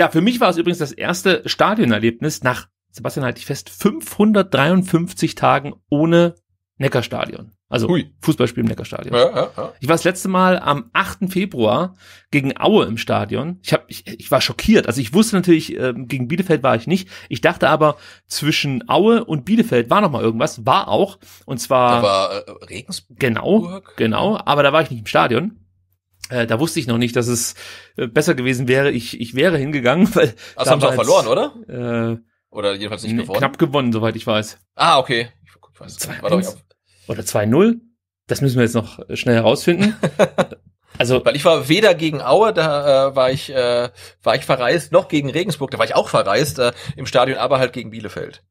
Ja, für mich war es übrigens das erste Stadionerlebnis nach, Sebastian halte ich fest, 553 Tagen ohne Neckarstadion. Also Hui. Fußballspiel im Neckarstadion. Ja, ja, ja. Ich war das letzte Mal am 8. Februar gegen Aue im Stadion. Ich, hab, ich, ich war schockiert. Also ich wusste natürlich, ähm, gegen Bielefeld war ich nicht. Ich dachte aber, zwischen Aue und Bielefeld war noch mal irgendwas. War auch. Und zwar... Da war äh, Regensburg? Genau, genau. Aber da war ich nicht im Stadion. Äh, da wusste ich noch nicht, dass es äh, besser gewesen wäre. Ich, ich wäre hingegangen, weil. Das damals, haben sie auch verloren, oder? Äh, oder jedenfalls nicht gewonnen. Knapp gewonnen, soweit ich weiß. Ah, okay. Ich weiß, zwei, war eins, oder 2-0. Das müssen wir jetzt noch schnell herausfinden. also, weil ich war weder gegen Aue, da äh, war ich äh, war ich verreist, noch gegen Regensburg, da war ich auch verreist äh, im Stadion, aber halt gegen Bielefeld.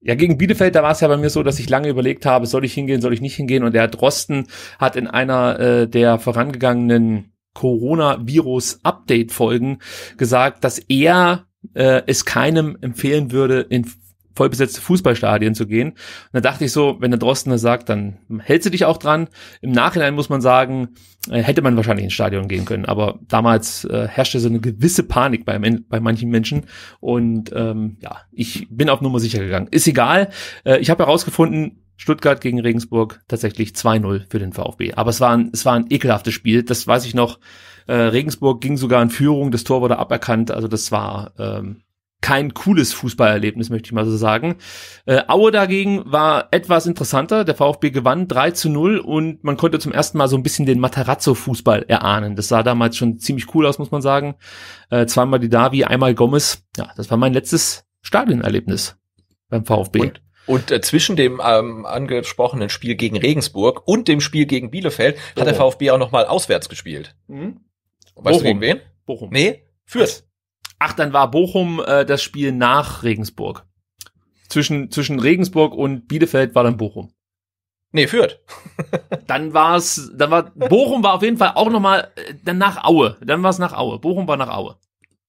Ja, gegen Bielefeld, da war es ja bei mir so, dass ich lange überlegt habe, soll ich hingehen, soll ich nicht hingehen. Und der Drosten hat in einer äh, der vorangegangenen Coronavirus-Update-Folgen gesagt, dass er äh, es keinem empfehlen würde, in vollbesetzte Fußballstadien zu gehen. Und da dachte ich so, wenn der Drosten das sagt, dann hältst du dich auch dran. Im Nachhinein muss man sagen, äh, hätte man wahrscheinlich ins Stadion gehen können. Aber damals äh, herrschte so eine gewisse Panik bei, bei manchen Menschen. Und ähm, ja, ich bin auf Nummer sicher gegangen. Ist egal. Äh, ich habe herausgefunden, Stuttgart gegen Regensburg tatsächlich 2-0 für den VfB. Aber es war ein, es war ein ekelhaftes Spiel, das weiß ich noch. Äh, Regensburg ging sogar in Führung, das Tor wurde aberkannt. Also das war ähm, kein cooles Fußballerlebnis, möchte ich mal so sagen. Äh, Aue dagegen war etwas interessanter. Der VfB gewann 3 zu 0 und man konnte zum ersten Mal so ein bisschen den Matarazzo-Fußball erahnen. Das sah damals schon ziemlich cool aus, muss man sagen. Äh, zweimal die Davi, einmal Gomez. Ja, das war mein letztes Stadionerlebnis beim VfB. Und? Und äh, zwischen dem ähm, angesprochenen Spiel gegen Regensburg und dem Spiel gegen Bielefeld oh. hat der VfB auch nochmal auswärts gespielt. Mhm. Weißt Bochum. du gegen wen? Bochum. Nee, Fürth. Ach, dann war Bochum äh, das Spiel nach Regensburg. Zwischen, zwischen Regensburg und Bielefeld war dann Bochum. Nee, Fürth. dann war's, dann war, Bochum war auf jeden Fall auch nochmal, äh, dann nach Aue. Dann war's nach Aue. Bochum war nach Aue.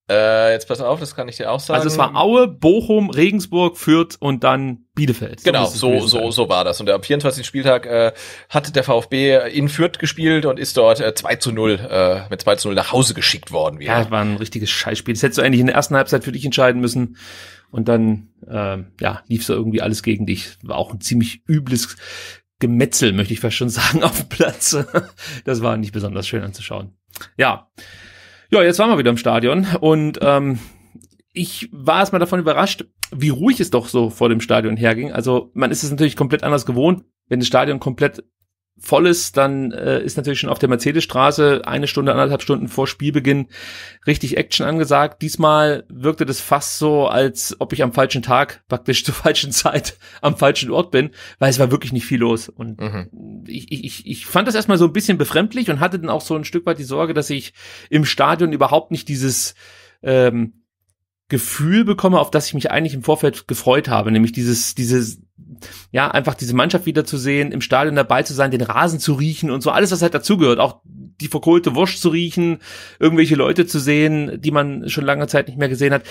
Äh, jetzt pass auf, das kann ich dir auch sagen. Also es war Aue, Bochum, Regensburg, Fürth und dann Bielefeld. So genau, so, so, so war das. Und am 24. Spieltag äh, hat der VfB in Fürth gespielt und ist dort äh, 2 zu 0, äh, mit 2 zu 0 nach Hause geschickt worden. Wieder. Ja, war ein richtiges Scheißspiel. Das hättest du eigentlich in der ersten Halbzeit für dich entscheiden müssen. Und dann, äh, ja, lief so irgendwie alles gegen dich. War auch ein ziemlich übles Gemetzel, möchte ich fast schon sagen, auf dem Platz. Das war nicht besonders schön anzuschauen. Ja. Ja, jetzt waren wir wieder im Stadion und ähm, ich war erstmal davon überrascht, wie ruhig es doch so vor dem Stadion herging. Also man ist es natürlich komplett anders gewohnt, wenn das Stadion komplett voll ist, dann äh, ist natürlich schon auf der Mercedesstraße eine Stunde, anderthalb Stunden vor Spielbeginn richtig Action angesagt. Diesmal wirkte das fast so, als ob ich am falschen Tag, praktisch zur falschen Zeit, am falschen Ort bin, weil es war wirklich nicht viel los. Und mhm. ich, ich, ich fand das erstmal so ein bisschen befremdlich und hatte dann auch so ein Stück weit die Sorge, dass ich im Stadion überhaupt nicht dieses ähm, Gefühl bekomme, auf das ich mich eigentlich im Vorfeld gefreut habe, nämlich dieses, dieses, ja, einfach diese Mannschaft wiederzusehen, im Stadion dabei zu sein, den Rasen zu riechen und so alles, was halt dazugehört, auch die verkohlte Wurst zu riechen, irgendwelche Leute zu sehen, die man schon lange Zeit nicht mehr gesehen hat.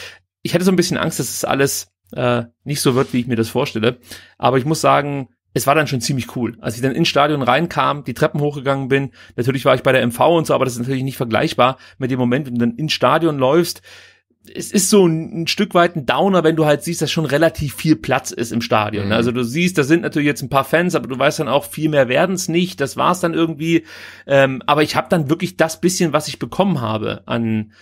Ich hatte so ein bisschen Angst, dass es alles äh, nicht so wird, wie ich mir das vorstelle. Aber ich muss sagen, es war dann schon ziemlich cool. Als ich dann ins Stadion reinkam, die Treppen hochgegangen bin, natürlich war ich bei der MV und so, aber das ist natürlich nicht vergleichbar mit dem Moment, wenn du dann ins Stadion läufst, es ist so ein, ein, Stück weit ein Downer, wenn du halt siehst, dass schon relativ viel Platz ist im Stadion. Ne? Mhm. Also du siehst, da sind natürlich jetzt ein paar Fans, aber du weißt dann auch, viel mehr werden's nicht. Das war's dann irgendwie. Ähm, aber ich habe dann wirklich das bisschen, was ich bekommen habe an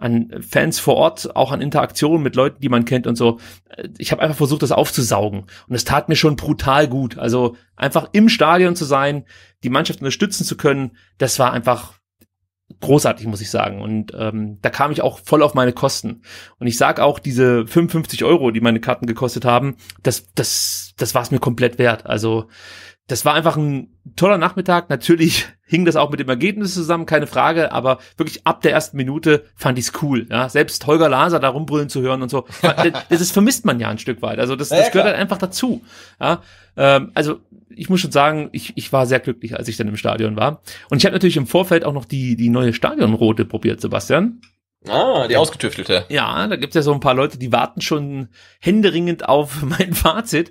an Fans vor Ort, auch an Interaktionen mit Leuten, die man kennt und so. Äh, ich habe einfach versucht, das aufzusaugen. Und es tat mir schon brutal gut. Also einfach im Stadion zu sein, die Mannschaft unterstützen zu können, das war einfach großartig, muss ich sagen. Und ähm, da kam ich auch voll auf meine Kosten. Und ich sag auch, diese 55 Euro, die meine Karten gekostet haben, das, das, das war es mir komplett wert. Also das war einfach ein toller Nachmittag. Natürlich hing das auch mit dem Ergebnis zusammen, keine Frage, aber wirklich ab der ersten Minute fand ich's cool. Ja? Selbst Holger Laser da rumbrüllen zu hören und so, das, ist, vermisst man ja ein Stück weit. Also das, das gehört halt einfach dazu. Ja? Ähm, also ich muss schon sagen, ich, ich war sehr glücklich, als ich dann im Stadion war. Und ich habe natürlich im Vorfeld auch noch die, die neue Stadionrote probiert, Sebastian. Ah, die ausgetüftelte. Ja, da gibt's ja so ein paar Leute, die warten schon händeringend auf mein Fazit.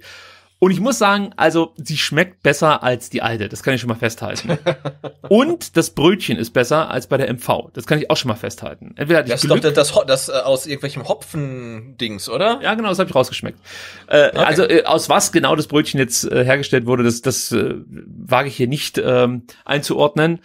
Und ich muss sagen, also sie schmeckt besser als die alte. Das kann ich schon mal festhalten. und das Brötchen ist besser als bei der MV. Das kann ich auch schon mal festhalten. Entweder hatte ich das Glück, ist doch das, das, das äh, aus irgendwelchem Hopfen-Dings, oder? Ja, genau, das habe ich rausgeschmeckt. Äh, okay. Also äh, aus was genau das Brötchen jetzt äh, hergestellt wurde, das, das äh, wage ich hier nicht ähm, einzuordnen.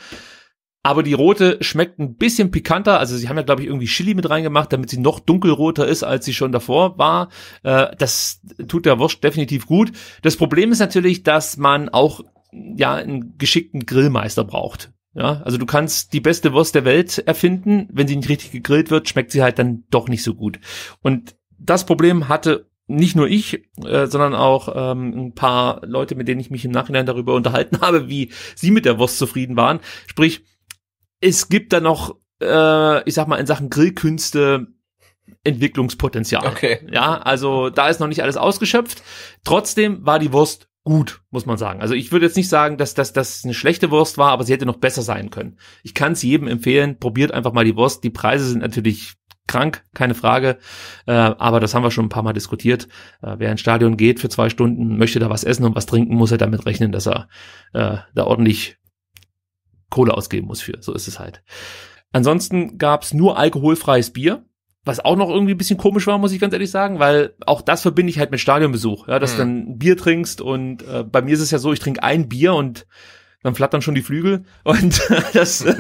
Aber die rote schmeckt ein bisschen pikanter. Also sie haben ja, glaube ich, irgendwie Chili mit reingemacht, damit sie noch dunkelroter ist, als sie schon davor war. Äh, das tut der Wurst definitiv gut. Das Problem ist natürlich, dass man auch ja einen geschickten Grillmeister braucht. Ja, also du kannst die beste Wurst der Welt erfinden, wenn sie nicht richtig gegrillt wird, schmeckt sie halt dann doch nicht so gut. Und das Problem hatte nicht nur ich, äh, sondern auch ähm, ein paar Leute, mit denen ich mich im Nachhinein darüber unterhalten habe, wie sie mit der Wurst zufrieden waren. Sprich, es gibt da noch, äh, ich sag mal, in Sachen Grillkünste Entwicklungspotenzial. Okay. Ja, also da ist noch nicht alles ausgeschöpft. Trotzdem war die Wurst gut, muss man sagen. Also ich würde jetzt nicht sagen, dass das dass eine schlechte Wurst war, aber sie hätte noch besser sein können. Ich kann es jedem empfehlen, probiert einfach mal die Wurst. Die Preise sind natürlich krank, keine Frage. Äh, aber das haben wir schon ein paar Mal diskutiert. Äh, wer ins Stadion geht für zwei Stunden, möchte da was essen und was trinken, muss er damit rechnen, dass er äh, da ordentlich Kohle ausgeben muss für. So ist es halt. Ansonsten gab's nur alkoholfreies Bier, was auch noch irgendwie ein bisschen komisch war, muss ich ganz ehrlich sagen, weil auch das verbinde ich halt mit Stadionbesuch, ja, dass hm. dann Bier trinkst und äh, bei mir ist es ja so, ich trinke ein Bier und dann flattern schon die Flügel und das äh,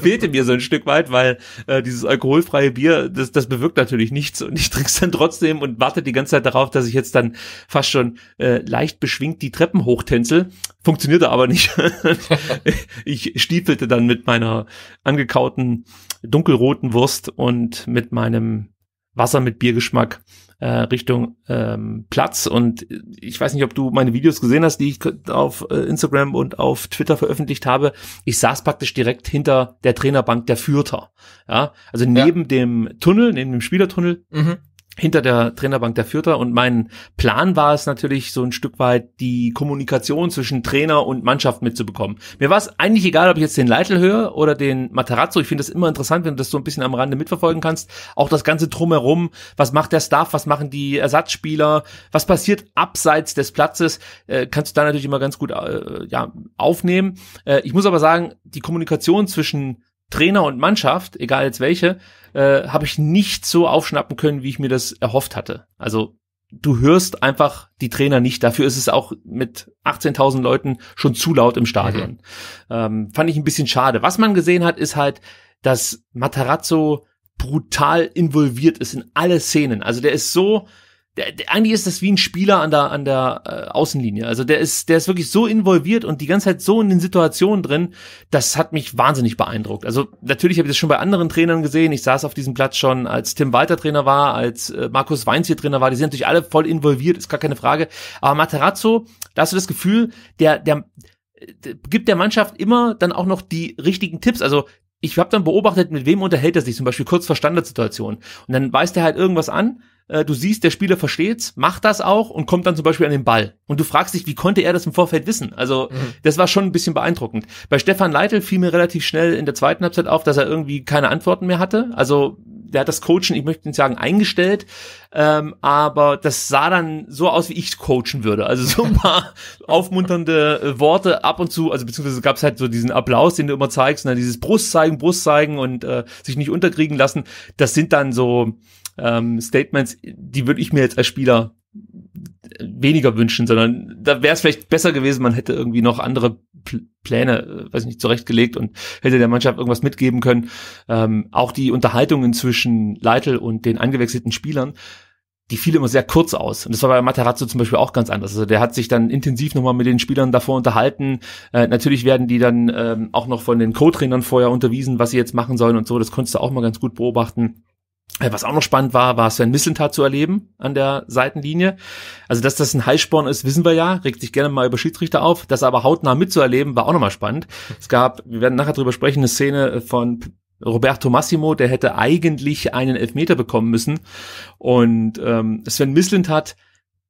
fehlte mir so ein Stück weit, weil äh, dieses alkoholfreie Bier, das, das bewirkt natürlich nichts und ich trinke es dann trotzdem und warte die ganze Zeit darauf, dass ich jetzt dann fast schon äh, leicht beschwingt die Treppen hochtänzel. Funktionierte aber nicht. ich stiefelte dann mit meiner angekauten dunkelroten Wurst und mit meinem Wasser mit Biergeschmack äh, Richtung ähm, Platz. Und ich weiß nicht, ob du meine Videos gesehen hast, die ich auf äh, Instagram und auf Twitter veröffentlicht habe. Ich saß praktisch direkt hinter der Trainerbank der Fürther. Ja, also neben ja. dem Tunnel, neben dem Spielertunnel. Mhm hinter der Trainerbank der Fürther und mein Plan war es natürlich so ein Stück weit die Kommunikation zwischen Trainer und Mannschaft mitzubekommen. Mir war es eigentlich egal, ob ich jetzt den Leitl höre oder den Materazzo. Ich finde das immer interessant, wenn du das so ein bisschen am Rande mitverfolgen kannst. Auch das ganze drumherum. Was macht der Staff? Was machen die Ersatzspieler? Was passiert abseits des Platzes? Äh, kannst du da natürlich immer ganz gut äh, ja, aufnehmen. Äh, ich muss aber sagen, die Kommunikation zwischen Trainer und Mannschaft, egal jetzt welche, äh, habe ich nicht so aufschnappen können, wie ich mir das erhofft hatte. Also du hörst einfach die Trainer nicht. Dafür ist es auch mit 18.000 Leuten schon zu laut im Stadion. Mhm. Ähm, fand ich ein bisschen schade. Was man gesehen hat, ist halt, dass Matarazzo brutal involviert ist in alle Szenen. Also der ist so der, der, eigentlich ist das wie ein Spieler an der an der äh, Außenlinie. Also der ist der ist wirklich so involviert und die ganze Zeit so in den Situationen drin. Das hat mich wahnsinnig beeindruckt. Also natürlich habe ich das schon bei anderen Trainern gesehen. Ich saß auf diesem Platz schon, als Tim Walter Trainer war, als äh, Markus Weinz hier Trainer war. Die sind natürlich alle voll involviert, ist gar keine Frage. Aber Materazzo, da hast du das Gefühl, der der äh, gibt der Mannschaft immer dann auch noch die richtigen Tipps. Also ich habe dann beobachtet, mit wem unterhält er sich, zum Beispiel kurz vor Standardsituation Und dann weist er halt irgendwas an äh, du siehst, der Spieler versteht's, macht das auch und kommt dann zum Beispiel an den Ball. Und du fragst dich, wie konnte er das im Vorfeld wissen? Also mhm. das war schon ein bisschen beeindruckend. Bei Stefan Leitl fiel mir relativ schnell in der zweiten Halbzeit auf, dass er irgendwie keine Antworten mehr hatte. Also der hat das Coachen, ich möchte nicht sagen, eingestellt, ähm, aber das sah dann so aus, wie ich coachen würde. Also so ein paar aufmunternde äh, Worte ab und zu, also beziehungsweise gab's halt so diesen Applaus, den du immer zeigst, und ne, dann dieses Brust zeigen, Brust zeigen und äh, sich nicht unterkriegen lassen. Das sind dann so ähm, Statements, die würde ich mir jetzt als Spieler weniger wünschen, sondern da wäre es vielleicht besser gewesen, man hätte irgendwie noch andere Pläne, äh, weiß ich nicht, zurechtgelegt und hätte der Mannschaft irgendwas mitgeben können. Ähm, auch die Unterhaltungen zwischen Leitl und den angewechselten Spielern, die fiel immer sehr kurz aus. Und das war bei Materazzo zum Beispiel auch ganz anders. Also der hat sich dann intensiv nochmal mit den Spielern davor unterhalten. Äh, natürlich werden die dann ähm, auch noch von den Co-Trainern vorher unterwiesen, was sie jetzt machen sollen und so. Das konntest du auch mal ganz gut beobachten. Äh, was auch noch spannend war, war Sven Mislintat zu erleben an der Seitenlinie. Also, dass das ein Heißsporn ist, wissen wir ja, regt sich gerne mal über Schiedsrichter auf. Das aber hautnah mitzuerleben, war auch nochmal spannend. Es gab, wir werden nachher drüber sprechen, eine Szene von Roberto Massimo, der hätte eigentlich einen Elfmeter bekommen müssen. Und ähm, Sven Mislintat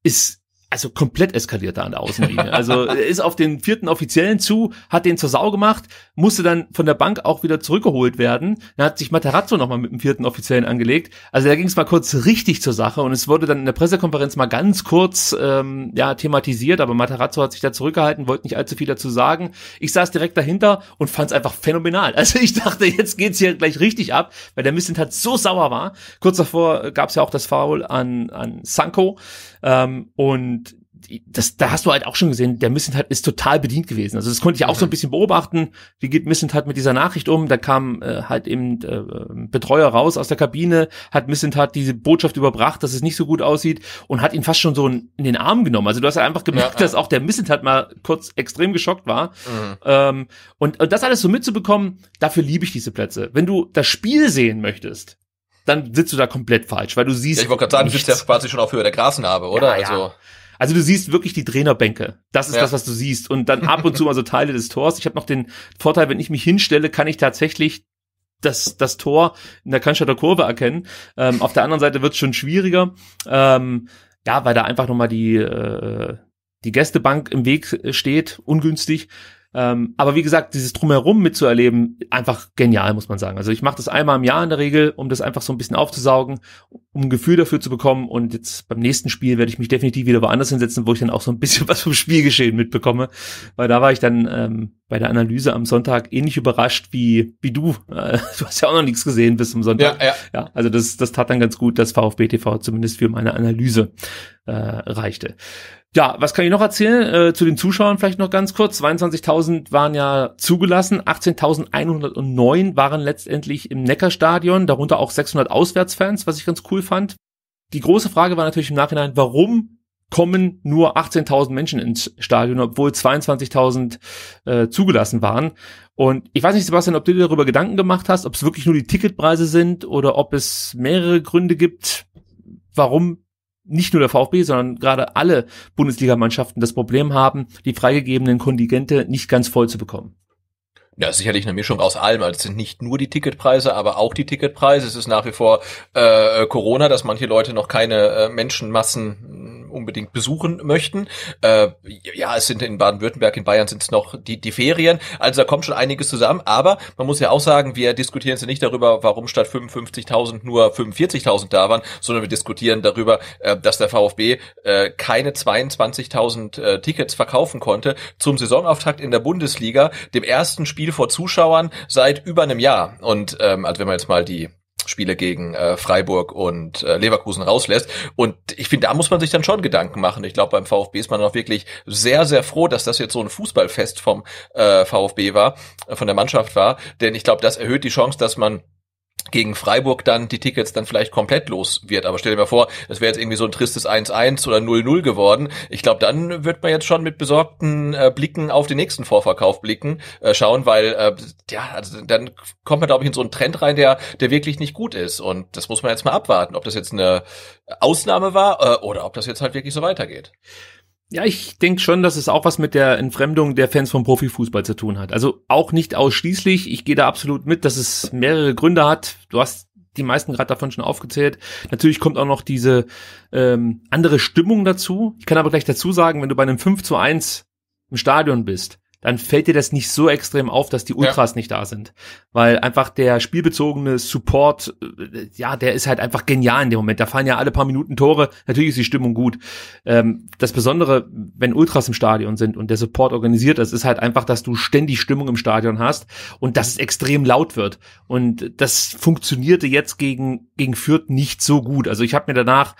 ist also komplett eskaliert da an der Außenlinie. Also er ist auf den vierten Offiziellen zu, hat den zur Sau gemacht, musste dann von der Bank auch wieder zurückgeholt werden. Dann hat sich Materazzo nochmal mit dem vierten Offiziellen angelegt. Also da ging es mal kurz richtig zur Sache und es wurde dann in der Pressekonferenz mal ganz kurz ähm, ja thematisiert, aber Materazzo hat sich da zurückgehalten, wollte nicht allzu viel dazu sagen. Ich saß direkt dahinter und fand es einfach phänomenal. Also ich dachte, jetzt geht's hier gleich richtig ab, weil der Missint halt so sauer war. Kurz davor gab's ja auch das Foul an, an Sanko ähm, und das, da hast du halt auch schon gesehen, der Missentat ist total bedient gewesen. Also das konnte ich auch mhm. so ein bisschen beobachten. Wie geht Missentat mit dieser Nachricht um? Da kam äh, halt eben äh, Betreuer raus aus der Kabine, hat Missentat diese Botschaft überbracht, dass es nicht so gut aussieht und hat ihn fast schon so in, in den Arm genommen. Also du hast halt einfach gemerkt, ja, dass auch der Missentat mal kurz extrem geschockt war. Mhm. Ähm, und, und das alles so mitzubekommen, dafür liebe ich diese Plätze. Wenn du das Spiel sehen möchtest, dann sitzt du da komplett falsch, weil du siehst. Ja, ich wollte gerade sagen, nichts. du sitzt ja quasi schon auf Höhe der Grasnarbe, oder? Ja, also. Also du siehst wirklich die Trainerbänke. Das ist ja. das, was du siehst. Und dann ab und zu mal so Teile des Tors. Ich habe noch den Vorteil, wenn ich mich hinstelle, kann ich tatsächlich das, das Tor in der Cannstatter Kurve erkennen. Ähm, auf der anderen Seite wird es schon schwieriger. Ähm, ja, weil da einfach nochmal die, äh, die Gästebank im Weg steht, ungünstig. Ähm, aber wie gesagt, dieses Drumherum mitzuerleben, einfach genial, muss man sagen. Also ich mache das einmal im Jahr in der Regel, um das einfach so ein bisschen aufzusaugen, um ein Gefühl dafür zu bekommen. Und jetzt beim nächsten Spiel werde ich mich definitiv wieder woanders hinsetzen, wo ich dann auch so ein bisschen was vom Spielgeschehen mitbekomme. Weil da war ich dann ähm, bei der Analyse am Sonntag ähnlich überrascht wie, wie du. Äh, du hast ja auch noch nichts gesehen bis zum Sonntag. Ja, ja. ja also das, das tat dann ganz gut, dass VfB TV zumindest für meine Analyse äh, reichte. Ja, was kann ich noch erzählen? Äh, zu den Zuschauern vielleicht noch ganz kurz. 22.000 waren ja zugelassen, 18.109 waren letztendlich im Neckarstadion, darunter auch 600 Auswärtsfans, was ich ganz cool fand. Die große Frage war natürlich im Nachhinein, warum kommen nur 18.000 Menschen ins Stadion, obwohl 22.000 äh, zugelassen waren. Und ich weiß nicht, Sebastian, ob du dir darüber Gedanken gemacht hast, ob es wirklich nur die Ticketpreise sind oder ob es mehrere Gründe gibt, warum nicht nur der VfB, sondern gerade alle Bundesligamannschaften das Problem haben, die freigegebenen Kontingente nicht ganz voll zu bekommen. Ja, sicherlich eine Mischung aus allem. Also es sind nicht nur die Ticketpreise, aber auch die Ticketpreise. Es ist nach wie vor äh, Corona, dass manche Leute noch keine äh, Menschenmassen unbedingt besuchen möchten. Äh, ja, es sind in Baden-Württemberg, in Bayern sind es noch die, die Ferien. Also da kommt schon einiges zusammen. Aber man muss ja auch sagen, wir diskutieren jetzt nicht darüber, warum statt 55.000 nur 45.000 da waren, sondern wir diskutieren darüber, äh, dass der VfB äh, keine 22.000 äh, Tickets verkaufen konnte zum Saisonauftakt in der Bundesliga, dem ersten Spiel vor Zuschauern seit über einem Jahr. Und ähm, also wenn man jetzt mal die Spiele gegen äh, Freiburg und äh, Leverkusen rauslässt. Und ich finde, da muss man sich dann schon Gedanken machen. Ich glaube, beim VfB ist man auch wirklich sehr, sehr froh, dass das jetzt so ein Fußballfest vom äh, VfB war, äh, von der Mannschaft war. Denn ich glaube, das erhöht die Chance, dass man gegen Freiburg dann die Tickets dann vielleicht komplett los wird. Aber stell dir mal vor, das wäre jetzt irgendwie so ein tristes 1-1 oder 0-0 geworden. Ich glaube, dann wird man jetzt schon mit besorgten äh, Blicken auf den nächsten Vorverkauf blicken, äh, schauen, weil äh, ja, also dann kommt man, glaube ich, in so einen Trend rein, der, der wirklich nicht gut ist. Und das muss man jetzt mal abwarten, ob das jetzt eine Ausnahme war äh, oder ob das jetzt halt wirklich so weitergeht. Ja, ich denke schon, dass es auch was mit der Entfremdung der Fans vom Profifußball zu tun hat. Also auch nicht ausschließlich. Ich gehe da absolut mit, dass es mehrere Gründe hat. Du hast die meisten gerade davon schon aufgezählt. Natürlich kommt auch noch diese ähm, andere Stimmung dazu. Ich kann aber gleich dazu sagen, wenn du bei einem 5 zu 1 im Stadion bist, dann fällt dir das nicht so extrem auf, dass die Ultras ja. nicht da sind. Weil einfach der spielbezogene Support, äh, ja, der ist halt einfach genial in dem Moment. Da fallen ja alle paar Minuten Tore. Natürlich ist die Stimmung gut. Ähm, das Besondere, wenn Ultras im Stadion sind und der Support organisiert ist, ist halt einfach, dass du ständig Stimmung im Stadion hast und dass es extrem laut wird. Und das funktionierte jetzt gegen, gegen Fürth nicht so gut. Also ich habe mir danach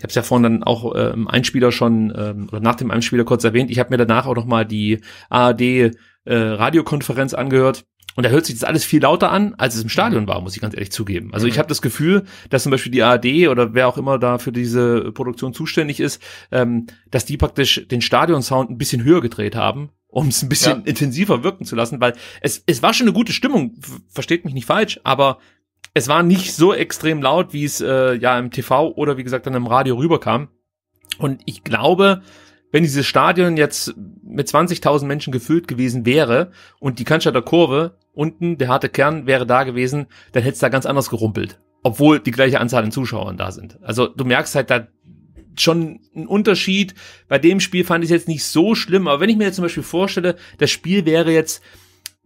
ich habe es ja vorhin dann auch äh, im Einspieler schon ähm, oder nach dem Einspieler kurz erwähnt. Ich habe mir danach auch noch mal die ARD äh, Radiokonferenz angehört und da hört sich das alles viel lauter an, als es im Stadion war, muss ich ganz ehrlich zugeben. Also ich mhm. habe das Gefühl, dass zum Beispiel die ARD oder wer auch immer da für diese Produktion zuständig ist, ähm, dass die praktisch den Stadionsound ein bisschen höher gedreht haben, um es ein bisschen ja. intensiver wirken zu lassen, weil es, es war schon eine gute Stimmung, versteht mich nicht falsch, aber es war nicht so extrem laut, wie es äh, ja im TV oder wie gesagt dann im Radio rüberkam. Und ich glaube, wenn dieses Stadion jetzt mit 20.000 Menschen gefüllt gewesen wäre und die der Kurve unten, der harte Kern, wäre da gewesen, dann hätte es da ganz anders gerumpelt. Obwohl die gleiche Anzahl an Zuschauern da sind. Also du merkst halt da schon einen Unterschied. Bei dem Spiel fand ich es jetzt nicht so schlimm, aber wenn ich mir jetzt zum Beispiel vorstelle, das Spiel wäre jetzt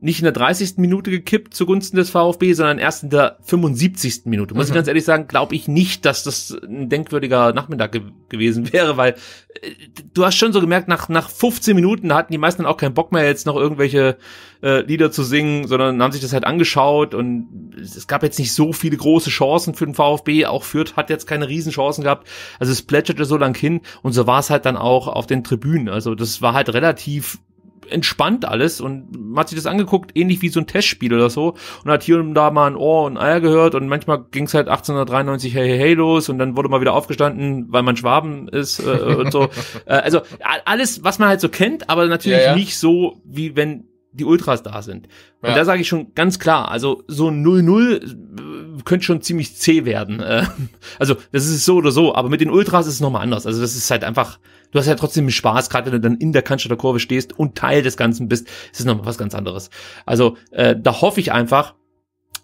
nicht in der 30. Minute gekippt zugunsten des VfB, sondern erst in der 75. Minute. Muss mhm. ich ganz ehrlich sagen, glaube ich nicht, dass das ein denkwürdiger Nachmittag ge gewesen wäre, weil äh, du hast schon so gemerkt, nach, nach 15 Minuten hatten die meisten auch keinen Bock mehr, jetzt noch irgendwelche äh, Lieder zu singen, sondern haben sich das halt angeschaut und es gab jetzt nicht so viele große Chancen für den VfB. Auch Fürth hat jetzt keine Riesenchancen gehabt. Also es plätscherte so lang hin und so war es halt dann auch auf den Tribünen. Also das war halt relativ entspannt alles und hat sich das angeguckt, ähnlich wie so ein Testspiel oder so und hat hier und da mal ein Ohr und ein Eier gehört und manchmal ging es halt 1893 hey, hey hey los und dann wurde mal wieder aufgestanden, weil man Schwaben ist äh, äh und so. äh, also alles, was man halt so kennt, aber natürlich ja, ja. nicht so, wie wenn die Ultras da sind. Und da sage ich schon ganz klar, also so 0-0 äh, könnte schon ziemlich zäh werden. Äh, also das ist so oder so, aber mit den Ultras ist es nochmal anders. Also das ist halt einfach, du hast ja trotzdem Spaß, gerade wenn du dann in der Cannstatter Kurve stehst und Teil des Ganzen bist, ist es nochmal was ganz anderes. Also äh, da hoffe ich einfach,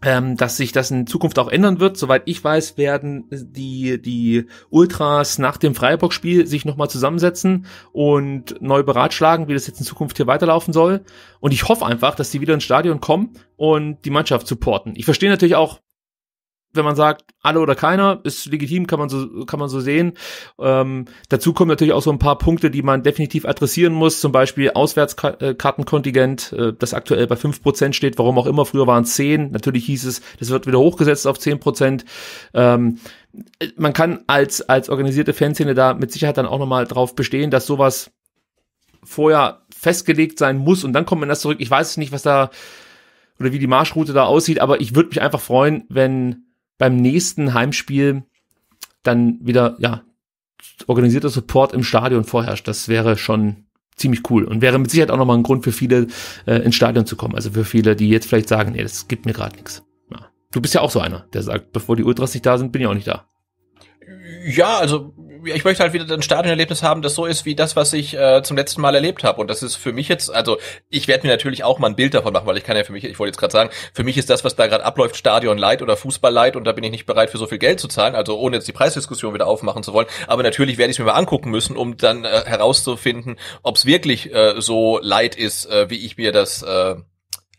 ähm, dass sich das in Zukunft auch ändern wird. Soweit ich weiß, werden die, die Ultras nach dem Freiburg-Spiel sich nochmal zusammensetzen und neu beratschlagen, wie das jetzt in Zukunft hier weiterlaufen soll. Und ich hoffe einfach, dass die wieder ins Stadion kommen und die Mannschaft supporten. Ich verstehe natürlich auch, wenn man sagt, alle oder keiner, ist legitim, kann man so, kann man so sehen. Ähm, dazu kommen natürlich auch so ein paar Punkte, die man definitiv adressieren muss, zum Beispiel Auswärtskartenkontingent, äh, das aktuell bei fünf Prozent steht, warum auch immer, früher waren es zehn. natürlich hieß es, das wird wieder hochgesetzt auf zehn Prozent. Ähm, man kann als, als organisierte Fanszene da mit Sicherheit dann auch nochmal drauf bestehen, dass sowas vorher festgelegt sein muss und dann kommt man das zurück. Ich weiß nicht, was da oder wie die Marschroute da aussieht, aber ich würde mich einfach freuen, wenn beim nächsten Heimspiel dann wieder, ja, organisierter Support im Stadion vorherrscht. Das wäre schon ziemlich cool und wäre mit Sicherheit auch nochmal ein Grund für viele, äh, ins Stadion zu kommen. Also für viele, die jetzt vielleicht sagen, nee, das gibt mir gerade nichts. Ja. Du bist ja auch so einer, der sagt, bevor die Ultras nicht da sind, bin ich auch nicht da. Ja, also ich möchte halt wieder ein Stadionerlebnis haben, das so ist wie das, was ich äh, zum letzten Mal erlebt habe. Und das ist für mich jetzt, also ich werde mir natürlich auch mal ein Bild davon machen, weil ich kann ja für mich, ich wollte jetzt gerade sagen, für mich ist das, was da gerade abläuft, Stadion leid oder Fußball leid und da bin ich nicht bereit für so viel Geld zu zahlen, also ohne jetzt die Preisdiskussion wieder aufmachen zu wollen. Aber natürlich werde ich es mir mal angucken müssen, um dann äh, herauszufinden, ob es wirklich äh, so leid ist, äh, wie ich mir das. Äh,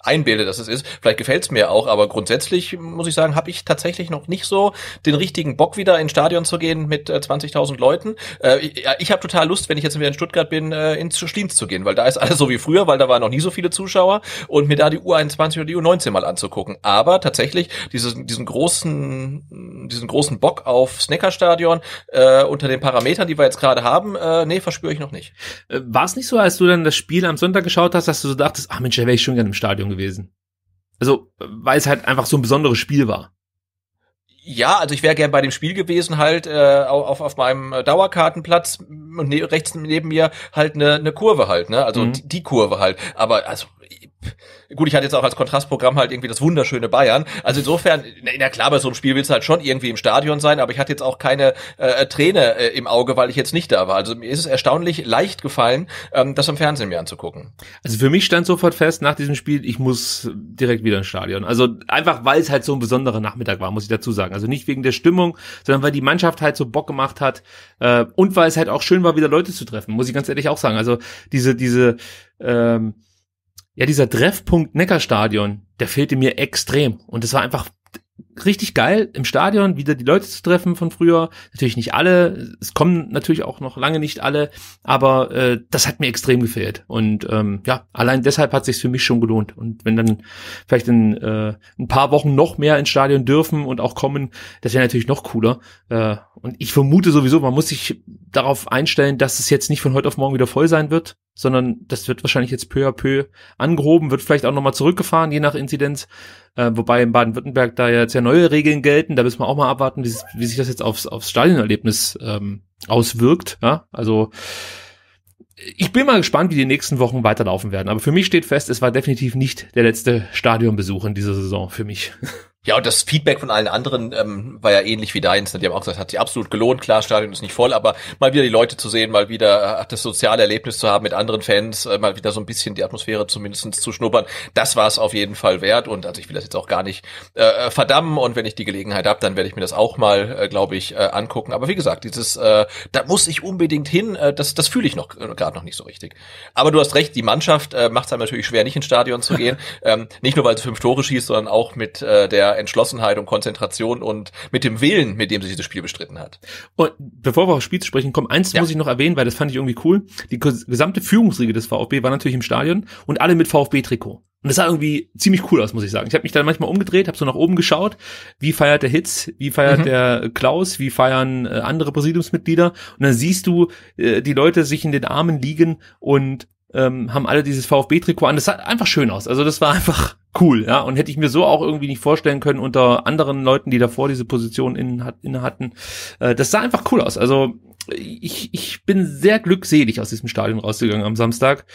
einbilde, dass es ist. Vielleicht gefällt es mir auch, aber grundsätzlich muss ich sagen, habe ich tatsächlich noch nicht so den richtigen Bock, wieder ins Stadion zu gehen mit äh, 20.000 Leuten. Äh, ich ich habe total Lust, wenn ich jetzt wieder in Stuttgart bin, äh, ins Schliens zu gehen, weil da ist alles so wie früher, weil da waren noch nie so viele Zuschauer und mir da die U21 oder die U19 mal anzugucken. Aber tatsächlich dieses, diesen großen, diesen großen Bock auf Snackerstadion äh, unter den Parametern, die wir jetzt gerade haben, äh, nee, verspüre ich noch nicht. Äh, War es nicht so, als du dann das Spiel am Sonntag geschaut hast, dass du so dachtest, ach Mensch, da wäre ich schon gerne im Stadion gewesen. Also, weil es halt einfach so ein besonderes Spiel war. Ja, also ich wäre gern bei dem Spiel gewesen, halt äh, auf, auf meinem äh, Dauerkartenplatz und ne rechts neben mir halt eine ne Kurve halt, ne? Also mhm. die, die Kurve halt. Aber also äh, gut, ich hatte jetzt auch als Kontrastprogramm halt irgendwie das wunderschöne Bayern. Also insofern, na klar, bei so einem Spiel willst du halt schon irgendwie im Stadion sein, aber ich hatte jetzt auch keine äh, Träne äh, im Auge, weil ich jetzt nicht da war. Also mir ist es erstaunlich leicht gefallen, ähm, das am Fernsehen mir anzugucken. Also für mich stand sofort fest, nach diesem Spiel, ich muss direkt wieder ins Stadion. Also einfach, weil es halt so ein besonderer Nachmittag war, muss ich dazu sagen. Also nicht wegen der Stimmung, sondern weil die Mannschaft halt so Bock gemacht hat äh, und weil es halt auch schön war, wieder Leute zu treffen, muss ich ganz ehrlich auch sagen. Also diese, diese, ähm, ja, dieser Treffpunkt Neckarstadion, der fehlte mir extrem. Und es war einfach richtig geil, im Stadion wieder die Leute zu treffen von früher. Natürlich nicht alle, es kommen natürlich auch noch lange nicht alle, aber äh, das hat mir extrem gefehlt. Und ähm, ja, allein deshalb hat es sich für mich schon gelohnt. Und wenn dann vielleicht in äh, ein paar Wochen noch mehr ins Stadion dürfen und auch kommen, das wäre natürlich noch cooler. Äh, und ich vermute sowieso, man muss sich darauf einstellen, dass es jetzt nicht von heute auf morgen wieder voll sein wird sondern das wird wahrscheinlich jetzt peu à peu angehoben, wird vielleicht auch nochmal zurückgefahren, je nach Inzidenz. Äh, wobei in Baden-Württemberg da ja jetzt ja neue Regeln gelten, da müssen wir auch mal abwarten, wie, wie sich das jetzt aufs, aufs Stadionerlebnis ähm, auswirkt. Ja? Also ich bin mal gespannt, wie die nächsten Wochen weiterlaufen werden. Aber für mich steht fest, es war definitiv nicht der letzte Stadionbesuch in dieser Saison für mich. Ja, und das Feedback von allen anderen ähm, war ja ähnlich wie deins. Die haben auch gesagt, hat sich absolut gelohnt. Klar, Stadion ist nicht voll, aber mal wieder die Leute zu sehen, mal wieder äh, das soziale Erlebnis zu haben mit anderen Fans, äh, mal wieder so ein bisschen die Atmosphäre zumindestens zu schnuppern. Das war es auf jeden Fall wert. Und also ich will das jetzt auch gar nicht äh, äh verdammen. Und wenn ich die Gelegenheit habe, dann werde ich mir das auch mal, äh, glaube ich, äh, angucken. Aber wie gesagt, dieses, äh, da muss ich unbedingt hin, äh, das, das fühle ich noch äh, gerade noch nicht so richtig. Aber du hast recht, die Mannschaft äh, macht es einem natürlich schwer, nicht ins Stadion zu gehen. ähm, nicht nur, weil sie fünf Tore schießt, sondern auch mit äh, der Entschlossenheit und Konzentration und mit dem Willen, mit dem sich dieses Spiel bestritten hat. Und bevor wir aufs Spiel zu sprechen kommen, eins ja. muss ich noch erwähnen, weil das fand ich irgendwie cool. Die gesamte Führungsriege des VfB war natürlich im Stadion und alle mit VfB-Trikot. Und das sah irgendwie ziemlich cool aus, muss ich sagen. Ich habe mich dann manchmal umgedreht, habe so nach oben geschaut, wie feiert der Hitz, wie feiert mhm. der Klaus, wie feiern äh, andere Präsidiumsmitglieder. Und dann siehst du äh, die Leute sich in den Armen liegen und ähm, haben alle dieses VfB-Trikot an. Das sah einfach schön aus. Also das war einfach cool, ja. Und hätte ich mir so auch irgendwie nicht vorstellen können unter anderen Leuten, die davor diese Position inne in hatten. Äh, das sah einfach cool aus. Also ich, ich bin sehr glückselig aus diesem Stadion rausgegangen am Samstag.